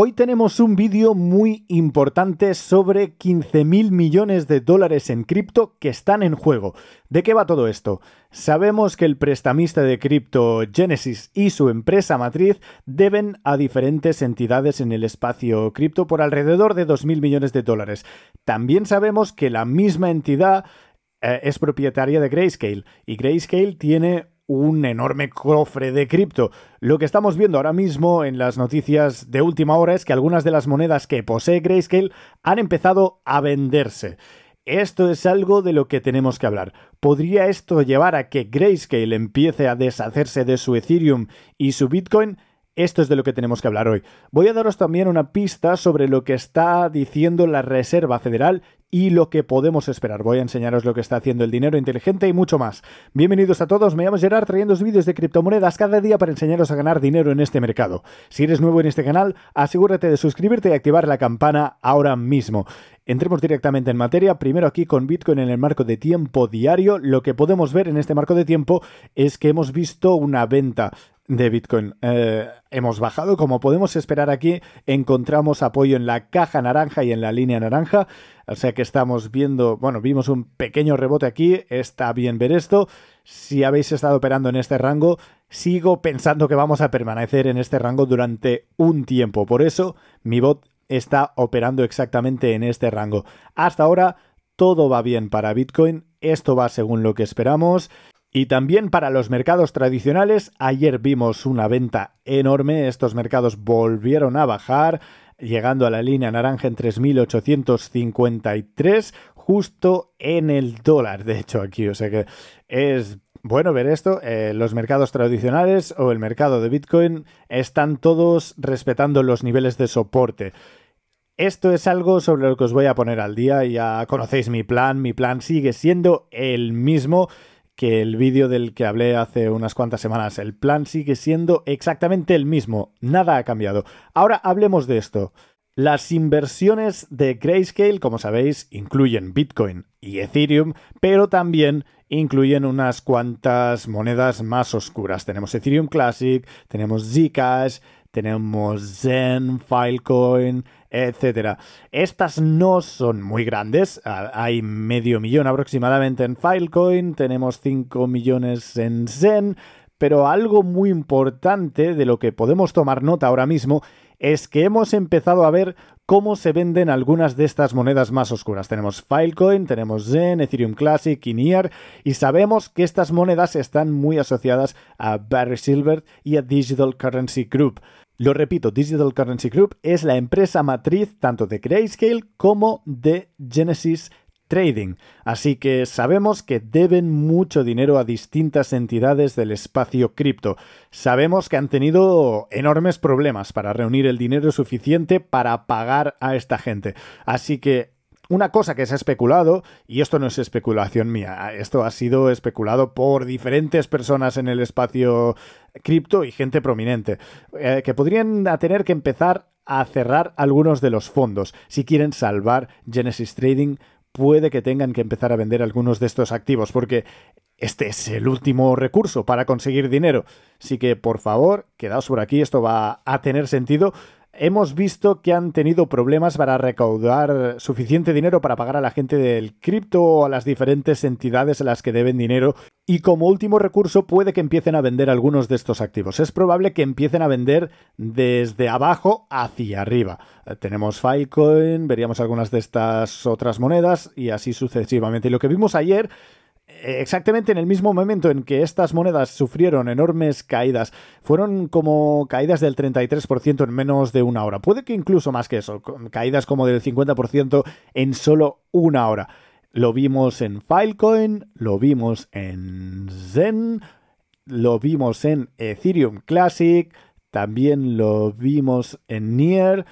Hoy tenemos un vídeo muy importante sobre 15.000 millones de dólares en cripto que están en juego. ¿De qué va todo esto? Sabemos que el prestamista de cripto Genesis y su empresa matriz deben a diferentes entidades en el espacio cripto por alrededor de 2.000 millones de dólares. También sabemos que la misma entidad eh, es propietaria de Grayscale y Grayscale tiene un enorme cofre de cripto. Lo que estamos viendo ahora mismo en las noticias de última hora es que algunas de las monedas que posee Grayscale han empezado a venderse. Esto es algo de lo que tenemos que hablar. ¿Podría esto llevar a que Grayscale empiece a deshacerse de su Ethereum y su Bitcoin? Esto es de lo que tenemos que hablar hoy. Voy a daros también una pista sobre lo que está diciendo la Reserva Federal y lo que podemos esperar. Voy a enseñaros lo que está haciendo el dinero inteligente y mucho más. Bienvenidos a todos, me llamo Gerard trayendo vídeos de criptomonedas cada día para enseñaros a ganar dinero en este mercado. Si eres nuevo en este canal, asegúrate de suscribirte y activar la campana ahora mismo. Entremos directamente en materia, primero aquí con Bitcoin en el marco de tiempo diario. Lo que podemos ver en este marco de tiempo es que hemos visto una venta de Bitcoin. Eh, hemos bajado, como podemos esperar aquí, encontramos apoyo en la caja naranja y en la línea naranja, o sea que estamos viendo, bueno, vimos un pequeño rebote aquí, está bien ver esto, si habéis estado operando en este rango, sigo pensando que vamos a permanecer en este rango durante un tiempo, por eso mi bot está operando exactamente en este rango. Hasta ahora, todo va bien para Bitcoin, esto va según lo que esperamos. Y también para los mercados tradicionales, ayer vimos una venta enorme, estos mercados volvieron a bajar, llegando a la línea naranja en 3.853, justo en el dólar, de hecho, aquí, o sea que es bueno ver esto, eh, los mercados tradicionales o el mercado de Bitcoin están todos respetando los niveles de soporte. Esto es algo sobre lo que os voy a poner al día, ya conocéis mi plan, mi plan sigue siendo el mismo que el vídeo del que hablé hace unas cuantas semanas. El plan sigue siendo exactamente el mismo, nada ha cambiado. Ahora hablemos de esto. Las inversiones de Grayscale, como sabéis, incluyen Bitcoin y Ethereum, pero también incluyen unas cuantas monedas más oscuras. Tenemos Ethereum Classic, tenemos Zcash, tenemos Zen, Filecoin, etcétera. Estas no son muy grandes, hay medio millón aproximadamente en Filecoin, tenemos 5 millones en Zen, pero algo muy importante de lo que podemos tomar nota ahora mismo es que hemos empezado a ver cómo se venden algunas de estas monedas más oscuras. Tenemos Filecoin, tenemos Zen, Ethereum Classic, Iniar y sabemos que estas monedas están muy asociadas a Barry Silver y a Digital Currency Group. Lo repito, Digital Currency Group es la empresa matriz tanto de Grayscale como de Genesis trading, así que sabemos que deben mucho dinero a distintas entidades del espacio cripto. Sabemos que han tenido enormes problemas para reunir el dinero suficiente para pagar a esta gente. Así que una cosa que se ha especulado, y esto no es especulación mía, esto ha sido especulado por diferentes personas en el espacio cripto y gente prominente, eh, que podrían tener que empezar a cerrar algunos de los fondos si quieren salvar Genesis Trading puede que tengan que empezar a vender algunos de estos activos, porque este es el último recurso para conseguir dinero. Así que, por favor, quedaos por aquí, esto va a tener sentido, hemos visto que han tenido problemas para recaudar suficiente dinero para pagar a la gente del cripto o a las diferentes entidades a las que deben dinero y como último recurso puede que empiecen a vender algunos de estos activos. Es probable que empiecen a vender desde abajo hacia arriba. Eh, tenemos Filecoin, veríamos algunas de estas otras monedas y así sucesivamente. lo que vimos ayer exactamente en el mismo momento en que estas monedas sufrieron enormes caídas, fueron como caídas del 33% en menos de una hora. Puede que incluso más que eso, caídas como del 50% en solo una hora. Lo vimos en Filecoin, lo vimos en Zen, lo vimos en Ethereum Classic, también lo vimos en Nier.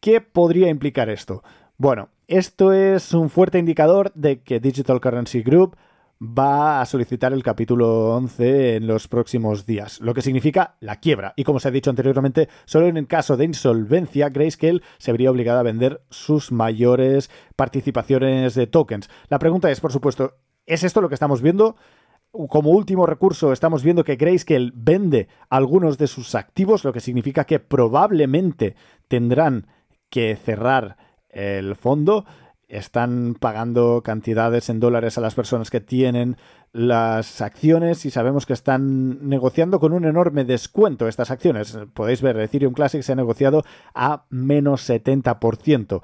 ¿Qué podría implicar esto? Bueno, esto es un fuerte indicador de que Digital Currency Group va a solicitar el capítulo 11 en los próximos días, lo que significa la quiebra. Y como se ha dicho anteriormente, solo en el caso de insolvencia, Grayscale se vería obligada a vender sus mayores participaciones de tokens. La pregunta es, por supuesto, ¿es esto lo que estamos viendo? como último recurso estamos viendo que Grayscale vende algunos de sus activos, lo que significa que probablemente tendrán que cerrar el fondo están pagando cantidades en dólares a las personas que tienen las acciones y sabemos que están negociando con un enorme descuento estas acciones. Podéis ver, Ethereum Classic se ha negociado a menos 70%.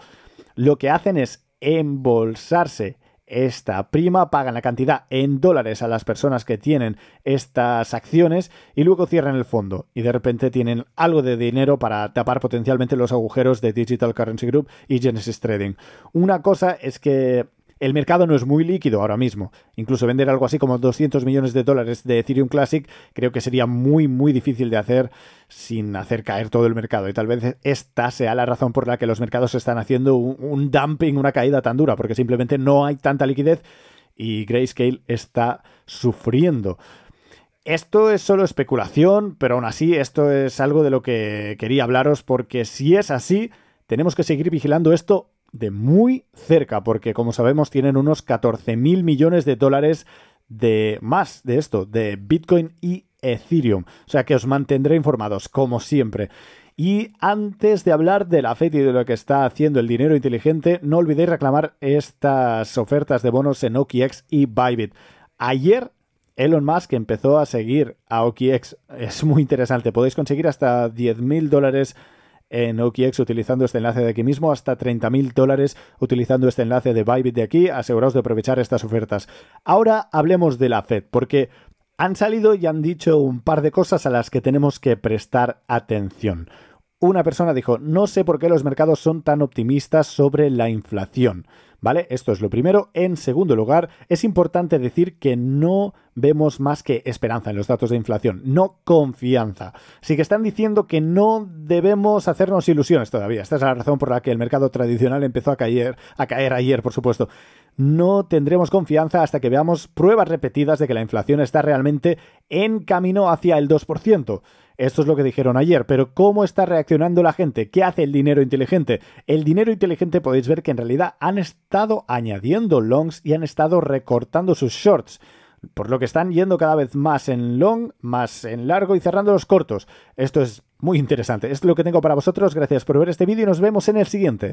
Lo que hacen es embolsarse esta prima, pagan la cantidad en dólares a las personas que tienen estas acciones y luego cierran el fondo y de repente tienen algo de dinero para tapar potencialmente los agujeros de Digital Currency Group y Genesis Trading. Una cosa es que el mercado no es muy líquido ahora mismo. Incluso vender algo así como 200 millones de dólares de Ethereum Classic creo que sería muy, muy difícil de hacer sin hacer caer todo el mercado. Y tal vez esta sea la razón por la que los mercados están haciendo un, dumping, una caída tan dura, porque simplemente no hay tanta liquidez y Grayscale está sufriendo. Esto es solo especulación, pero aún así esto es algo de lo que quería hablaros porque si es así, tenemos que seguir vigilando esto de muy cerca, porque como sabemos tienen unos 14 mil millones de dólares de más de esto, de Bitcoin y Ethereum. O sea que os mantendré informados, como siempre. Y antes de hablar de la FED y de lo que está haciendo el dinero inteligente, no olvidéis reclamar estas ofertas de bonos en OKX y Bybit. Ayer Elon Musk empezó a seguir a OKX. Es muy interesante. Podéis conseguir hasta 10 mil dólares en OKX utilizando este enlace de aquí mismo, hasta 30.000 dólares utilizando este enlace de Bybit de aquí. Aseguraos de aprovechar estas ofertas. Ahora hablemos de la Fed, porque han salido y han dicho un par de cosas a las que tenemos que prestar atención. Una persona dijo, no sé por qué los mercados son tan optimistas sobre la inflación. ¿vale? Esto es lo primero. En segundo lugar, es importante decir que no vemos más que esperanza en los datos de inflación, no confianza. Sí que están diciendo que no debemos hacernos ilusiones todavía. Esta es la razón por la que el mercado tradicional empezó a caer, a caer ayer, por supuesto. No tendremos confianza hasta que veamos pruebas repetidas de que la inflación está realmente en camino hacia el 2%. Esto es lo que dijeron ayer, pero ¿cómo está reaccionando la gente? ¿Qué hace el dinero inteligente? El dinero inteligente podéis ver que en realidad han estado añadiendo longs y han estado recortando sus shorts por lo que están yendo cada vez más en long, más en largo y cerrando los cortos. Esto es muy interesante. Esto es lo que tengo para vosotros. Gracias por ver este vídeo y nos vemos en el siguiente.